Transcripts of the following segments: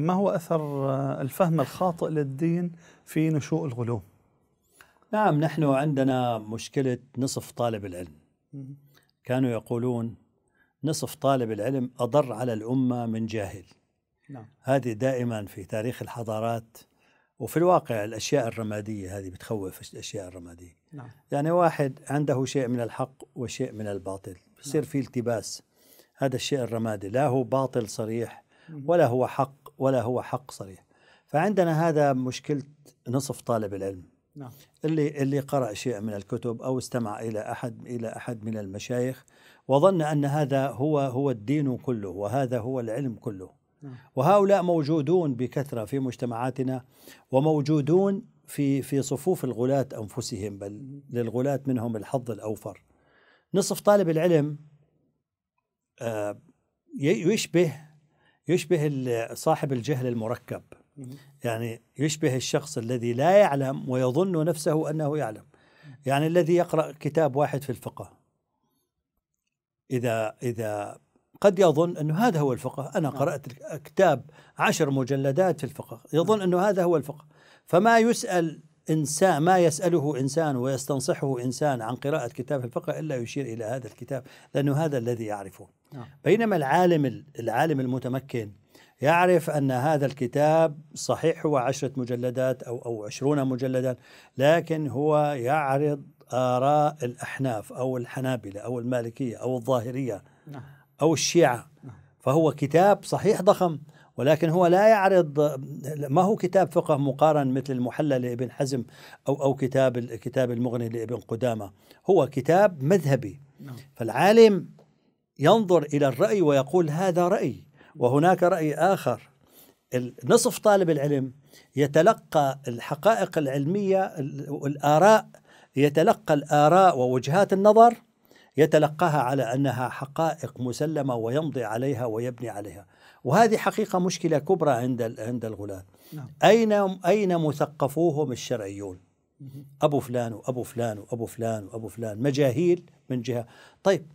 ما هو أثر آه، الفهم الخاطئ للدين في نشوء الغلو؟ نعم نحن عندنا مشكلة نصف طالب العلم كانوا يقولون نصف طالب العلم أضر على الأمة من جاهل نعم. هذه دائما في تاريخ الحضارات وفي الواقع الأشياء الرمادية هذه بتخوف الأشياء الرمادية نعم. يعني واحد عنده شيء من الحق وشيء من الباطل بصير نعم. في التباس هذا الشيء الرمادي لا هو باطل صريح ولا هو حق ولا هو حق صريح فعندنا هذا مشكلة نصف طالب العلم نعم. اللي اللي قرأ شيء من الكتب أو استمع إلى أحد إلى أحد من المشايخ وظن أن هذا هو هو الدين كله وهذا هو العلم كله نعم. وهؤلاء موجودون بكثرة في مجتمعاتنا وموجودون في في صفوف الغلاة أنفسهم بل للغلاة منهم الحظ الأوفر نصف طالب العلم آه، يشبه يشبه صاحب الجهل المركب يعني يشبه الشخص الذي لا يعلم ويظن نفسه أنه يعلم يعني الذي يقرأ كتاب واحد في الفقه إذا إذا قد يظن أنه هذا هو الفقه أنا نعم. قرأت كتاب عشر مجلدات في الفقه يظن نعم. أنه هذا هو الفقه فما يسأل إنسان ما يسأله إنسان ويستنصحه إنسان عن قراءة كتاب الفقه إلا يشير إلى هذا الكتاب لأنه هذا الذي يعرفه نعم. بينما العالم العالم المتمكن يعرف أن هذا الكتاب صحيح هو عشرة مجلدات أو أو عشرون مجلدا لكن هو يعرض آراء الأحناف أو الحنابلة أو المالكية أو الظاهرية نعم. أو الشيعة نعم. فهو كتاب صحيح ضخم ولكن هو لا يعرض ما هو كتاب فقه مقارن مثل المحلى لابن حزم أو أو كتاب كتاب المغني لابن قدامة هو كتاب مذهبي نعم. فالعالم ينظر إلى الرأي ويقول هذا رأي وهناك رأي آخر نصف طالب العلم يتلقى الحقائق العلمية الآراء يتلقى الآراء ووجهات النظر يتلقاها على انها حقائق مسلمه ويمضي عليها ويبني عليها وهذه حقيقه مشكله كبرى عند عند الغلاة نعم. اين اين مثقفوهم الشرعيون ابو فلان وابو فلان وابو فلان وابو فلان مجاهيل من جهه طيب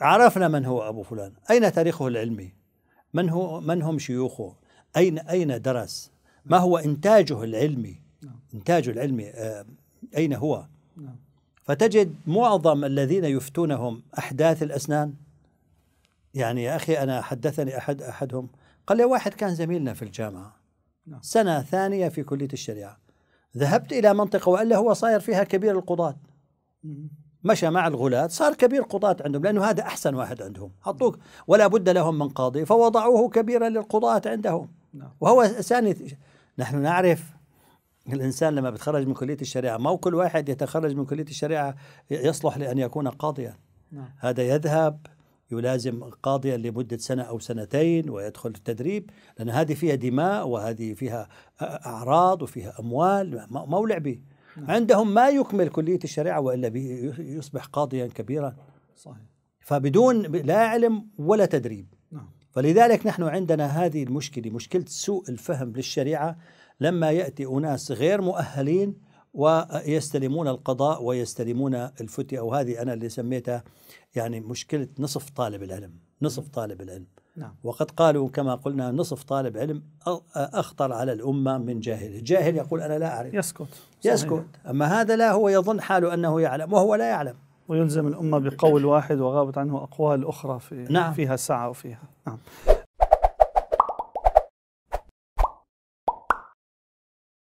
عرفنا من هو ابو فلان اين تاريخه العلمي من هو من هم شيوخه اين اين درس ما هو انتاجه العلمي نعم. انتاجه العلمي آه، اين هو نعم. فتجد معظم الذين يفتونهم أحداث الأسنان يعني يا أخي أنا حدثني أحد أحدهم قال لي واحد كان زميلنا في الجامعة نعم. سنة ثانية في كلية الشريعة ذهبت إلى منطقة وإلا هو صاير فيها كبير القضاة مشى مع الغلاة صار كبير قضاة عندهم لأنه هذا أحسن واحد عندهم حطوك ولا بد لهم من قاضي فوضعوه كبيرا للقضاة عندهم نعم. وهو ثاني نحن نعرف الإنسان لما بتخرج من كلية الشريعة ما كل واحد يتخرج من كلية الشريعة يصلح لأن يكون قاضيا نعم. هذا يذهب يلازم قاضيا لمدة سنة أو سنتين ويدخل التدريب لأن هذه فيها دماء وهذه فيها أعراض وفيها أموال مولع به نعم. عندهم ما يكمل كلية الشريعة وإلا يصبح قاضيا كبيرا صحيح. فبدون لا علم ولا تدريب فلذلك نحن عندنا هذه المشكله مشكله سوء الفهم للشريعه لما ياتي اناس غير مؤهلين ويستلمون القضاء ويستلمون الفتية أو هذه أنا اللي سميتها يعني مشكلة نصف طالب العلم نصف طالب العلم نعم. وقد قالوا كما قلنا نصف طالب علم أخطر على الأمة من جاهل الجاهل يقول أنا لا أعرف يسكت صحيح. يسكت أما هذا لا هو يظن حاله أنه يعلم وهو لا يعلم ويلزم الأمة بقول واحد وغابت عنه أقوال أخرى في نعم. فيها سعة وفيها نعم